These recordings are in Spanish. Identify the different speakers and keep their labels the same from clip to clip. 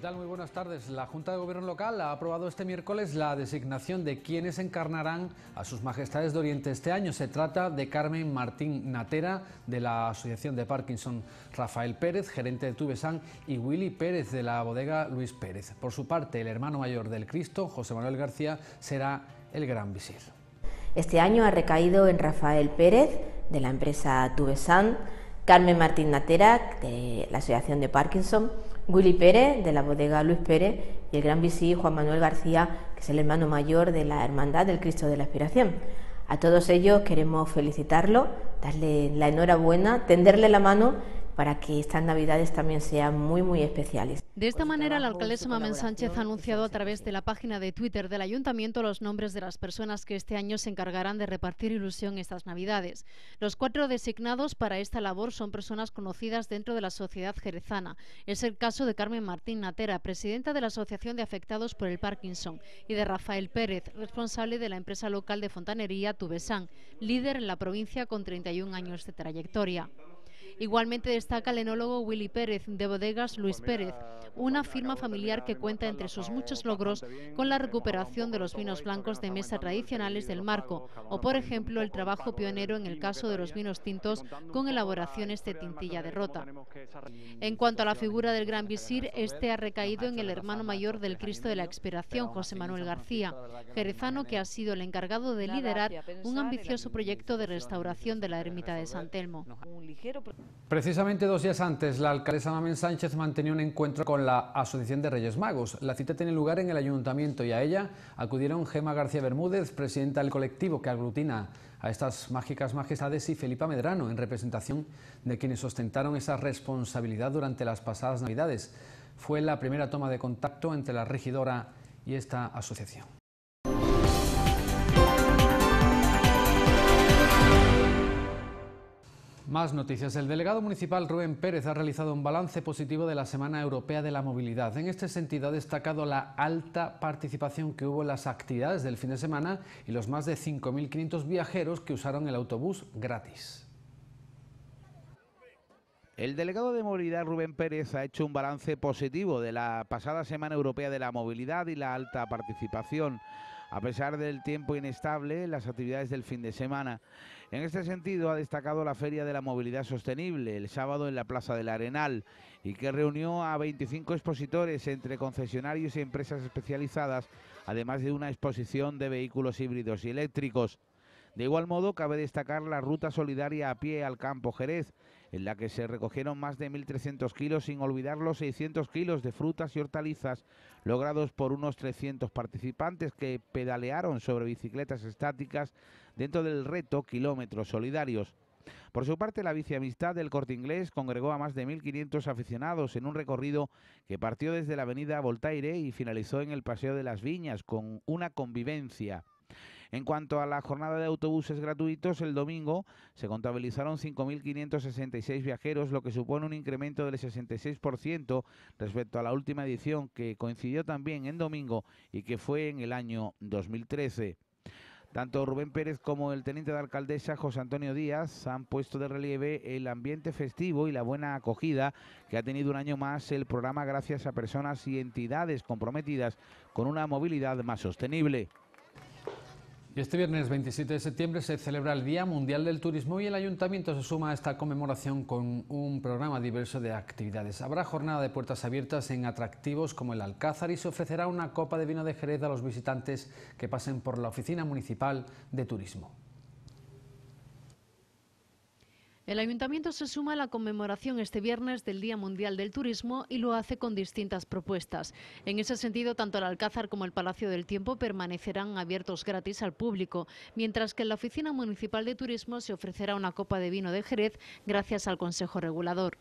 Speaker 1: tal? Muy buenas tardes. La Junta de Gobierno Local ha aprobado este miércoles la designación de quienes encarnarán a sus majestades de Oriente este año. Se trata de Carmen Martín Natera, de la Asociación de Parkinson, Rafael Pérez, gerente de Tubesan, y Willy Pérez, de la bodega Luis Pérez. Por su parte, el hermano mayor del Cristo, José Manuel García, será el gran visir.
Speaker 2: Este año ha recaído en Rafael Pérez, de la empresa Tubesan, Carmen Martín Natera, de la Asociación de Parkinson, Willy Pérez, de la bodega Luis Pérez, y el gran visir Juan Manuel García, que es el hermano mayor de la Hermandad del Cristo de la Aspiración. A todos ellos queremos felicitarlo, darle la enhorabuena, tenderle la mano para que estas Navidades también sean muy, muy especiales. De esta pues manera, la alcaldesa Mamen Sánchez ha anunciado a través de la página de Twitter del ayuntamiento los nombres de las personas que este año se encargarán de repartir ilusión estas Navidades. Los cuatro designados para esta labor son personas conocidas dentro de la sociedad jerezana. Es el caso de Carmen Martín Natera, presidenta de la Asociación de Afectados por el Parkinson, y de Rafael Pérez, responsable de la empresa local de fontanería Tubesan, líder en la provincia con 31 años de trayectoria. Igualmente destaca el enólogo Willy Pérez de Bodegas Luis pues Pérez, pues una firma familiar que cuenta entre sus muchos logros con la recuperación de los vinos blancos de mesa tradicionales del marco, o por ejemplo el trabajo eh, pionero en el caso de los vinos tintos con elaboraciones de tintilla de rota. En cuanto a la figura del gran visir, este ha recaído en el hermano mayor del Cristo de la Expiración, José Manuel García, jerezano que ha sido el encargado de liderar un ambicioso proyecto de restauración de la ermita de San Telmo.
Speaker 1: Precisamente dos días antes, la alcaldesa Mamen Sánchez mantenía un encuentro con la Asociación de Reyes Magos. La cita tiene lugar en el ayuntamiento y a ella acudieron Gema García Bermúdez, presidenta del colectivo que aglutina a estas mágicas majestades, y Felipa Medrano, en representación de quienes ostentaron esa responsabilidad durante las pasadas Navidades. Fue la primera toma de contacto entre la regidora y esta asociación. Más noticias. El delegado municipal Rubén Pérez ha realizado un balance positivo de la Semana Europea de la Movilidad. En este sentido ha destacado la alta participación que hubo en las actividades del fin de semana y los más de 5.500 viajeros que usaron el autobús gratis.
Speaker 3: El delegado de movilidad Rubén Pérez ha hecho un balance positivo de la pasada Semana Europea de la Movilidad y la alta participación, a pesar del tiempo inestable, las actividades del fin de semana. En este sentido, ha destacado la Feria de la Movilidad Sostenible el sábado en la Plaza del Arenal y que reunió a 25 expositores entre concesionarios y empresas especializadas, además de una exposición de vehículos híbridos y eléctricos. De igual modo, cabe destacar la ruta solidaria a pie al campo Jerez, en la que se recogieron más de 1.300 kilos, sin olvidar los 600 kilos de frutas y hortalizas logrados por unos 300 participantes que pedalearon sobre bicicletas estáticas dentro del reto Kilómetros Solidarios. Por su parte, la biciamistad del Corte Inglés congregó a más de 1.500 aficionados en un recorrido que partió desde la avenida Voltaire y finalizó en el Paseo de las Viñas con una convivencia. En cuanto a la jornada de autobuses gratuitos, el domingo se contabilizaron 5.566 viajeros, lo que supone un incremento del 66% respecto a la última edición que coincidió también en domingo y que fue en el año 2013. Tanto Rubén Pérez como el teniente de alcaldesa José Antonio Díaz han puesto de relieve el ambiente festivo y la buena acogida que ha tenido un año más el programa gracias a personas y entidades comprometidas con una movilidad más sostenible
Speaker 1: este viernes 27 de septiembre se celebra el Día Mundial del Turismo y el Ayuntamiento se suma a esta conmemoración con un programa diverso de actividades. Habrá jornada de puertas abiertas en atractivos como el Alcázar y se ofrecerá una copa de vino de Jerez a los visitantes que pasen por la Oficina Municipal de Turismo.
Speaker 2: El ayuntamiento se suma a la conmemoración este viernes del Día Mundial del Turismo y lo hace con distintas propuestas. En ese sentido, tanto el Alcázar como el Palacio del Tiempo permanecerán abiertos gratis al público, mientras que en la Oficina Municipal de Turismo se ofrecerá una copa de vino de Jerez gracias al Consejo Regulador.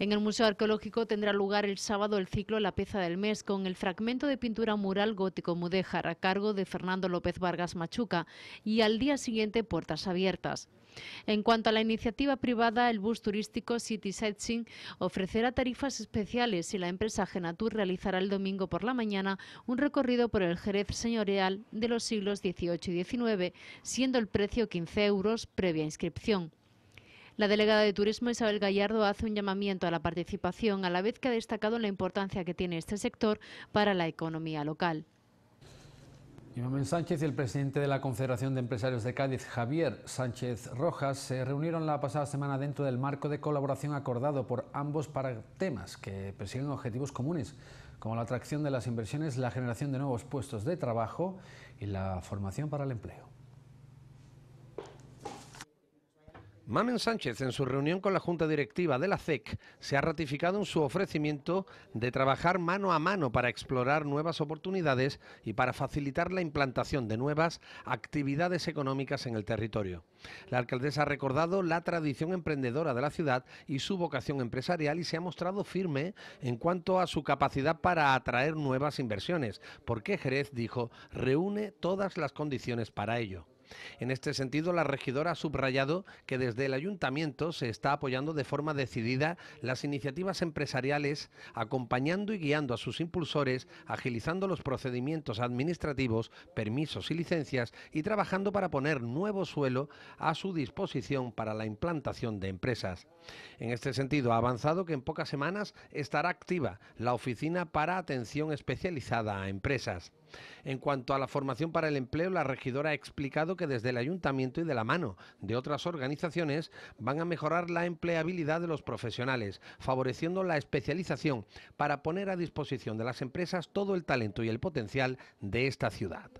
Speaker 2: En el Museo Arqueológico tendrá lugar el sábado el ciclo La pieza del mes con el fragmento de pintura mural gótico mudéjar a cargo de Fernando López Vargas Machuca y al día siguiente puertas abiertas. En cuanto a la iniciativa privada, el bus turístico City Sightseeing ofrecerá tarifas especiales y la empresa Genatur realizará el domingo por la mañana un recorrido por el Jerez señorial de los siglos XVIII y XIX, siendo el precio 15 euros previa inscripción. La delegada de Turismo Isabel Gallardo hace un llamamiento a la participación, a la vez que ha destacado la importancia que tiene este sector para la economía local.
Speaker 1: Sánchez y el presidente de la Confederación de Empresarios de Cádiz, Javier Sánchez Rojas, se reunieron la pasada semana dentro del marco de colaboración acordado por ambos para temas que persiguen objetivos comunes, como la atracción de las inversiones, la generación de nuevos puestos de trabajo y la formación para el empleo.
Speaker 4: Mamen Sánchez, en su reunión con la Junta Directiva de la CEC, e se ha ratificado en su ofrecimiento de trabajar mano a mano para explorar nuevas oportunidades y para facilitar la implantación de nuevas actividades económicas en el territorio. La alcaldesa ha recordado la tradición emprendedora de la ciudad y su vocación empresarial y se ha mostrado firme en cuanto a su capacidad para atraer nuevas inversiones, porque Jerez, dijo, reúne todas las condiciones para ello. En este sentido, la regidora ha subrayado que desde el ayuntamiento se está apoyando de forma decidida las iniciativas empresariales, acompañando y guiando a sus impulsores, agilizando los procedimientos administrativos, permisos y licencias y trabajando para poner nuevo suelo a su disposición para la implantación de empresas. En este sentido, ha avanzado que en pocas semanas estará activa la oficina para atención especializada a empresas. En cuanto a la formación para el empleo, la regidora ha explicado que desde el ayuntamiento y de la mano de otras organizaciones van a mejorar la empleabilidad de los profesionales, favoreciendo la especialización para poner a disposición de las empresas todo el talento y el potencial de esta ciudad.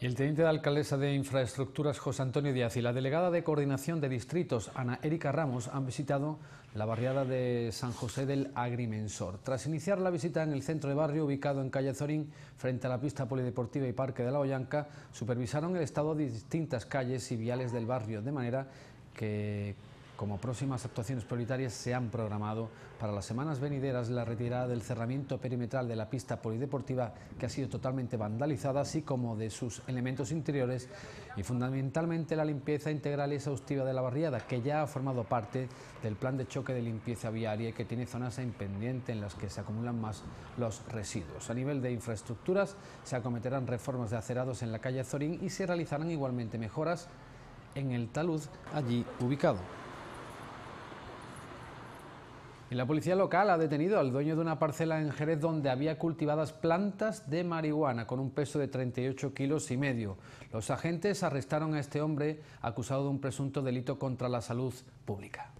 Speaker 1: El teniente de alcaldesa de Infraestructuras José Antonio Díaz y la delegada de Coordinación de Distritos Ana Erika Ramos han visitado la barriada de San José del Agrimensor. Tras iniciar la visita en el centro de barrio ubicado en calle Zorín, frente a la pista polideportiva y parque de la Ollanca, supervisaron el estado de distintas calles y viales del barrio, de manera que como próximas actuaciones prioritarias se han programado para las semanas venideras la retirada del cerramiento perimetral de la pista polideportiva que ha sido totalmente vandalizada, así como de sus elementos interiores y fundamentalmente la limpieza integral y exhaustiva de la barriada, que ya ha formado parte del plan de choque de limpieza viaria que tiene zonas en pendiente en las que se acumulan más los residuos. A nivel de infraestructuras se acometerán reformas de acerados en la calle Zorín y se realizarán igualmente mejoras en el talud allí ubicado la policía local ha detenido al dueño de una parcela en Jerez donde había cultivadas plantas de marihuana con un peso de 38 kilos y medio. Los agentes arrestaron a este hombre acusado de un presunto delito contra la salud pública.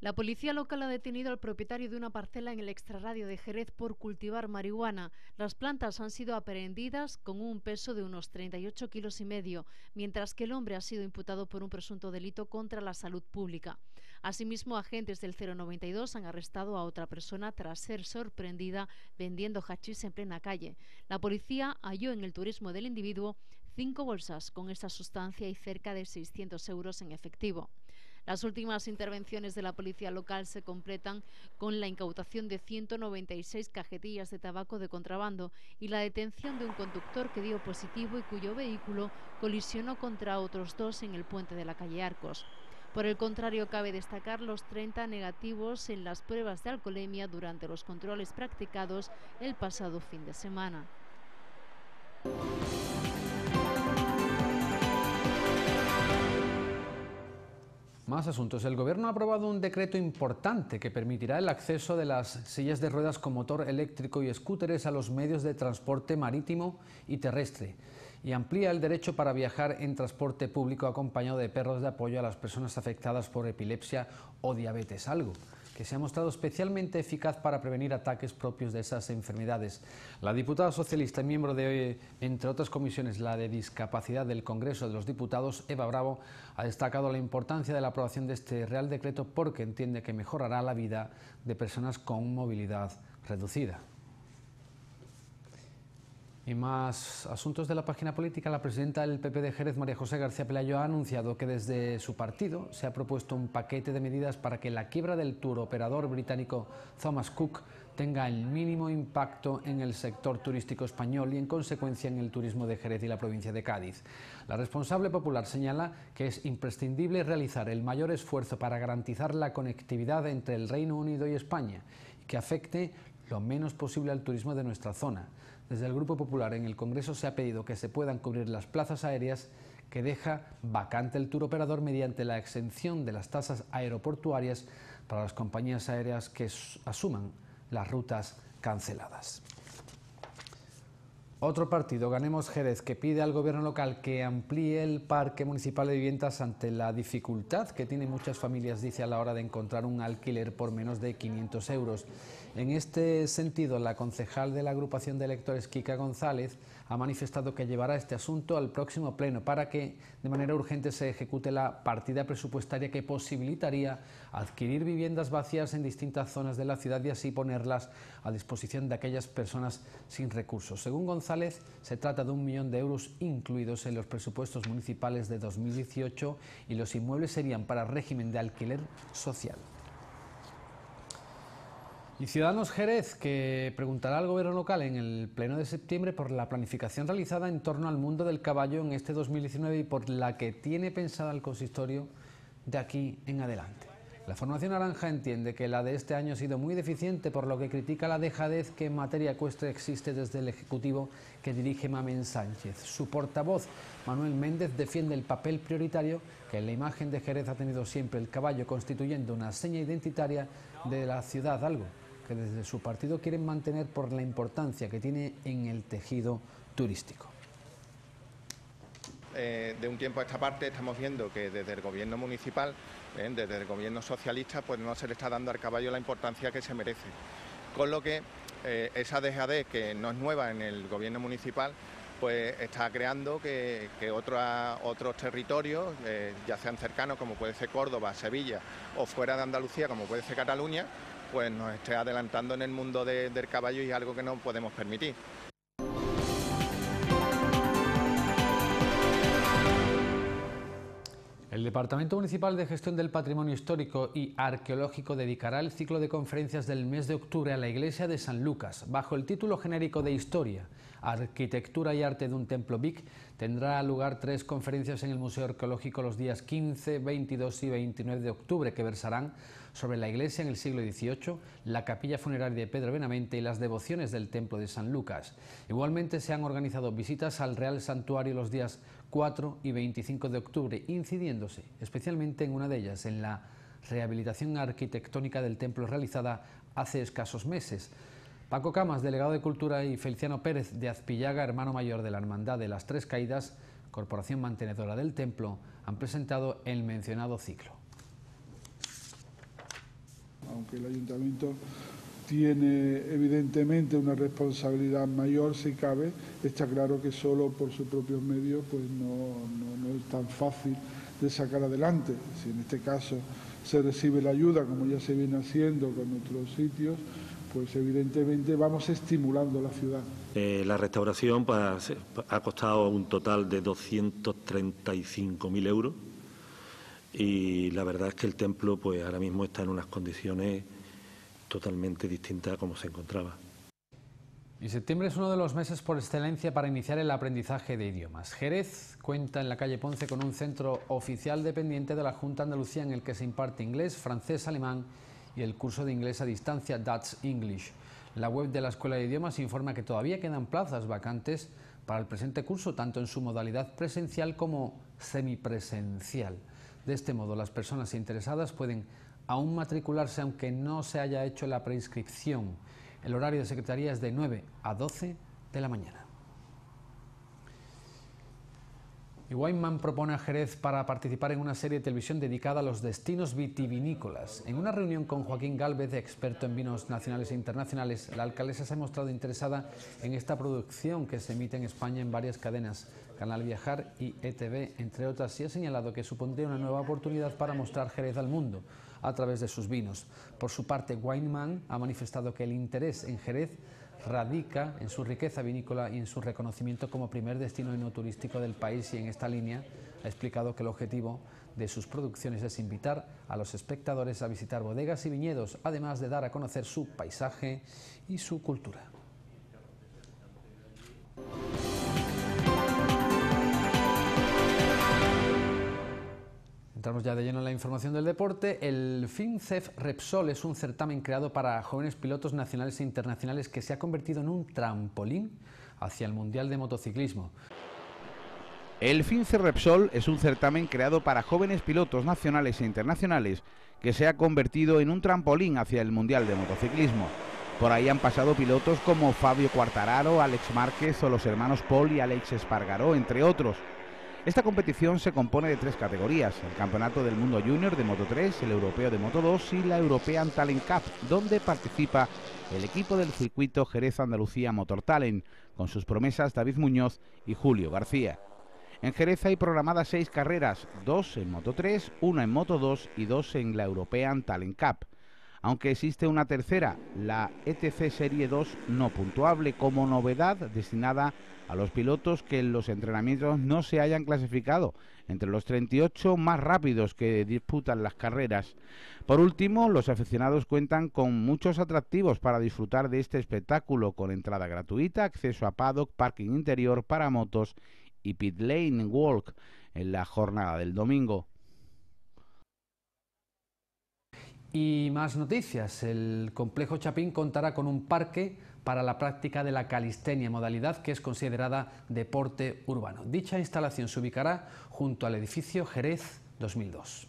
Speaker 2: La policía local ha detenido al propietario de una parcela en el extrarradio de Jerez por cultivar marihuana. Las plantas han sido aprehendidas con un peso de unos 38 kilos y medio, mientras que el hombre ha sido imputado por un presunto delito contra la salud pública. Asimismo, agentes del 092 han arrestado a otra persona tras ser sorprendida vendiendo hachís en plena calle. La policía halló en el turismo del individuo cinco bolsas con esta sustancia y cerca de 600 euros en efectivo. Las últimas intervenciones de la policía local se completan con la incautación de 196 cajetillas de tabaco de contrabando y la detención de un conductor que dio positivo y cuyo vehículo colisionó contra otros dos en el puente de la calle Arcos. Por el contrario, cabe destacar los 30 negativos en las pruebas de alcoholemia durante los controles practicados el pasado fin de semana.
Speaker 1: Más asuntos. El Gobierno ha aprobado un decreto importante que permitirá el acceso de las sillas de ruedas con motor eléctrico y scooters a los medios de transporte marítimo y terrestre y amplía el derecho para viajar en transporte público acompañado de perros de apoyo a las personas afectadas por epilepsia o diabetes, algo que se ha mostrado especialmente eficaz para prevenir ataques propios de esas enfermedades. La diputada socialista, y miembro de, entre otras comisiones, la de discapacidad del Congreso de los Diputados, Eva Bravo, ha destacado la importancia de la aprobación de este Real Decreto porque entiende que mejorará la vida de personas con movilidad reducida. En más asuntos de la página política, la presidenta del PP de Jerez, María José García Pelayo, ha anunciado que desde su partido se ha propuesto un paquete de medidas para que la quiebra del tour operador británico Thomas Cook tenga el mínimo impacto en el sector turístico español y en consecuencia en el turismo de Jerez y la provincia de Cádiz. La responsable popular señala que es imprescindible realizar el mayor esfuerzo para garantizar la conectividad entre el Reino Unido y España y que afecte lo menos posible al turismo de nuestra zona. Desde el Grupo Popular en el Congreso se ha pedido que se puedan cubrir las plazas aéreas que deja vacante el tour operador mediante la exención de las tasas aeroportuarias para las compañías aéreas que asuman las rutas canceladas. Otro partido, Ganemos Jerez, que pide al gobierno local que amplíe el parque municipal de viviendas ante la dificultad que tienen muchas familias, dice, a la hora de encontrar un alquiler por menos de 500 euros. En este sentido, la concejal de la agrupación de electores, Kika González, ha manifestado que llevará este asunto al próximo pleno para que de manera urgente se ejecute la partida presupuestaria que posibilitaría adquirir viviendas vacías en distintas zonas de la ciudad y así ponerlas a disposición de aquellas personas sin recursos. Según se trata de un millón de euros incluidos en los presupuestos municipales de 2018 y los inmuebles serían para régimen de alquiler social. Y Ciudadanos Jerez, que preguntará al Gobierno local en el Pleno de septiembre por la planificación realizada en torno al mundo del caballo en este 2019 y por la que tiene pensada el consistorio de aquí en adelante. La formación naranja entiende que la de este año ha sido muy deficiente, por lo que critica la dejadez que en materia ecuestre existe desde el Ejecutivo que dirige Mamen Sánchez. Su portavoz, Manuel Méndez, defiende el papel prioritario que en la imagen de Jerez ha tenido siempre el caballo, constituyendo una seña identitaria de la ciudad, algo que desde su partido quieren mantener por la importancia que tiene en el tejido turístico.
Speaker 3: Eh, de un tiempo a esta parte estamos viendo que desde el gobierno municipal, eh, desde el gobierno socialista, pues no se le está dando al caballo la importancia que se merece. Con lo que eh, esa dejadez que no es nueva en el gobierno municipal, pues está creando que, que otros territorios, ya sean cercanos como puede ser Córdoba, Sevilla o fuera de Andalucía como puede ser Cataluña, pues nos esté adelantando en el mundo del caballo y algo que no podemos permitir.
Speaker 1: El Departamento Municipal de Gestión del Patrimonio Histórico y Arqueológico dedicará el ciclo de conferencias del mes de octubre a la iglesia de San Lucas, bajo el título genérico de Historia, Arquitectura y Arte de un Templo Vic. Tendrá lugar tres conferencias en el Museo Arqueológico los días 15, 22 y 29 de octubre, que versarán sobre la iglesia en el siglo XVIII, la capilla funeraria de Pedro Benavente y las devociones del Templo de San Lucas. Igualmente se han organizado visitas al Real Santuario los días 4 y 25 de octubre, incidiéndose especialmente en una de ellas, en la rehabilitación arquitectónica del templo realizada hace escasos meses. Paco Camas, delegado de Cultura, y Feliciano Pérez de Azpillaga, hermano mayor de la Hermandad de las Tres Caídas, corporación mantenedora del templo, han presentado el mencionado ciclo.
Speaker 3: Aunque el ayuntamiento tiene evidentemente una responsabilidad mayor, si cabe. Está claro que solo por sus propios medios pues no, es tan fácil de sacar adelante. Si en este caso se recibe la ayuda, como ya se viene haciendo con otros sitios, pues evidentemente vamos estimulando la ciudad.
Speaker 4: Eh, la restauración pues, ha costado un total de 235.000 euros y la verdad es que el templo pues ahora mismo está en unas condiciones totalmente distinta a como se encontraba.
Speaker 1: Y septiembre es uno de los meses por excelencia para iniciar el aprendizaje de idiomas. Jerez cuenta en la calle Ponce con un centro oficial dependiente de la Junta Andalucía en el que se imparte inglés, francés, alemán y el curso de inglés a distancia Dutch English. La web de la Escuela de Idiomas informa que todavía quedan plazas vacantes para el presente curso, tanto en su modalidad presencial como semipresencial. De este modo, las personas interesadas pueden aún matricularse aunque no se haya hecho la preinscripción. El horario de secretaría es de 9 a 12 de la mañana. Y Weinman propone a Jerez para participar en una serie de televisión dedicada a los destinos vitivinícolas. En una reunión con Joaquín Galvez, experto en vinos nacionales e internacionales, la alcaldesa se ha mostrado interesada en esta producción que se emite en España en varias cadenas, Canal Viajar y ETV, entre otras, y ha señalado que supondría una nueva oportunidad para mostrar Jerez al mundo a través de sus vinos. Por su parte, Weinmann ha manifestado que el interés en Jerez radica en su riqueza vinícola y en su reconocimiento como primer destino turístico del país y en esta línea ha explicado que el objetivo de sus producciones es invitar a los espectadores a visitar bodegas y viñedos, además de dar a conocer su paisaje y su cultura. Entramos ya de lleno en la información del deporte. El FinCEF Repsol es un certamen creado para jóvenes pilotos nacionales e internacionales que se ha convertido en un trampolín hacia el Mundial de
Speaker 3: Motociclismo. El FinCEF Repsol es un certamen creado para jóvenes pilotos nacionales e internacionales que se ha convertido en un trampolín hacia el Mundial de Motociclismo. Por ahí han pasado pilotos como Fabio Quartararo, Alex Márquez o los hermanos Paul y Alex Espargaró, entre otros. Esta competición se compone de tres categorías, el Campeonato del Mundo Junior de Moto 3, el Europeo de Moto 2 y la European Talent Cup, donde participa el equipo del circuito Jerez Andalucía Motor Talent, con sus promesas David Muñoz y Julio García. En Jerez hay programadas seis carreras, dos en Moto 3, una en Moto 2 y dos en la European Talent Cup. Aunque existe una tercera, la ETC Serie 2 no puntuable, como novedad destinada a los pilotos que en los entrenamientos no se hayan clasificado entre los 38 más rápidos que disputan las carreras. Por último, los aficionados cuentan con muchos atractivos para disfrutar de este espectáculo con entrada gratuita, acceso a paddock, parking interior para motos y pit lane walk en la jornada del domingo.
Speaker 1: Y más noticias. El complejo Chapín contará con un parque para la práctica de la calistenia, modalidad que es considerada deporte urbano. Dicha instalación se ubicará junto al edificio Jerez 2002.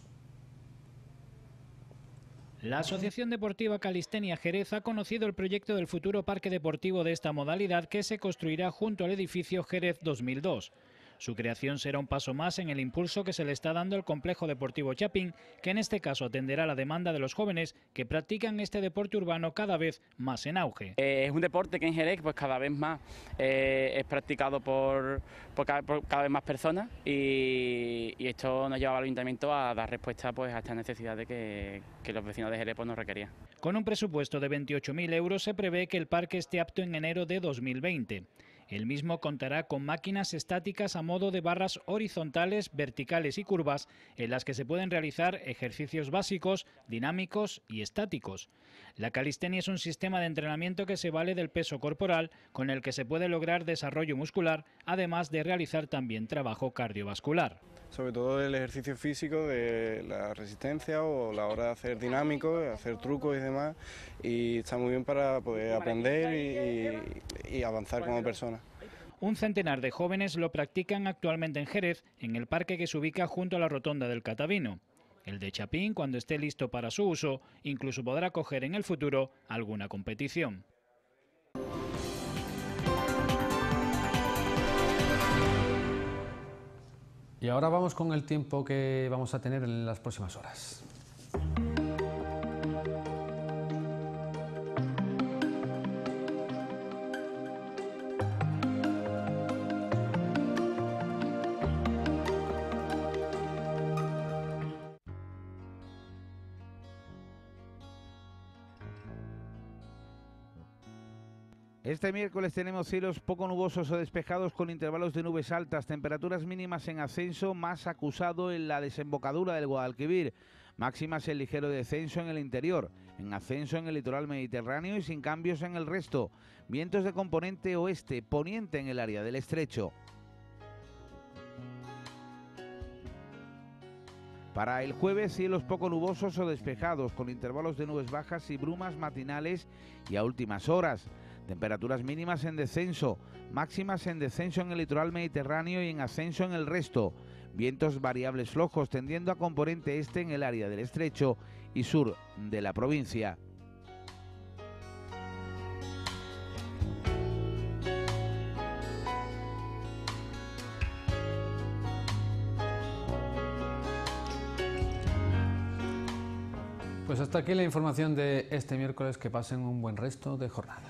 Speaker 1: La Asociación Deportiva Calistenia
Speaker 5: Jerez ha conocido el proyecto del futuro parque deportivo de esta modalidad que se construirá junto al edificio Jerez 2002. Su creación será un paso más en el impulso que se le está dando al complejo deportivo Chapín, que en este caso atenderá la demanda de los jóvenes que practican este deporte urbano cada vez más en auge.
Speaker 3: Eh, es un deporte que en Jerez pues cada vez más eh, es practicado por, cada, vez más personas y, esto nos lleva al ayuntamiento a dar respuesta pues, a esta necesidad de que, los vecinos de Jerez pues, nos requerían.
Speaker 5: Con un presupuesto de 28.000 euros se prevé que el parque esté apto en enero de 2020. El mismo contará con máquinas estáticas a modo de barras horizontales, verticales y curvas en las que se pueden realizar ejercicios básicos, dinámicos y estáticos. La calistenia es un sistema de entrenamiento que se vale del peso corporal con el que se puede lograr desarrollo muscular, además de realizar también trabajo cardiovascular
Speaker 3: sobre todo el ejercicio físico de la resistencia o la hora de hacer dinámicos, hacer trucos y demás, y está muy bien para poder aprender y, avanzar como persona.
Speaker 5: Un centenar de jóvenes lo practican actualmente en Jerez, en el parque que se ubica junto a la rotonda del Catavino. El de Chapín, cuando esté listo para su uso, incluso podrá coger en el futuro alguna competición.
Speaker 1: Y ahora vamos con el tiempo que vamos a tener en las próximas horas.
Speaker 3: este miércoles tenemos cielos poco nubosos o despejados con intervalos de nubes altas, temperaturas mínimas en ascenso más acusado en la desembocadura del Guadalquivir, máximas en ligero descenso en el interior, en ascenso en el litoral mediterráneo y sin cambios en el resto, vientos de componente oeste, poniente en el área del estrecho. Para el jueves cielos poco nubosos o despejados, con intervalos de nubes bajas y brumas matinales y a últimas horas. Temperaturas mínimas en descenso, máximas en descenso en el litoral mediterráneo y en ascenso en el resto. Vientos variables flojos tendiendo a componente este en el área del estrecho y sur de la provincia.
Speaker 1: Pues hasta aquí la información de este miércoles. Que pasen un buen resto de jornada.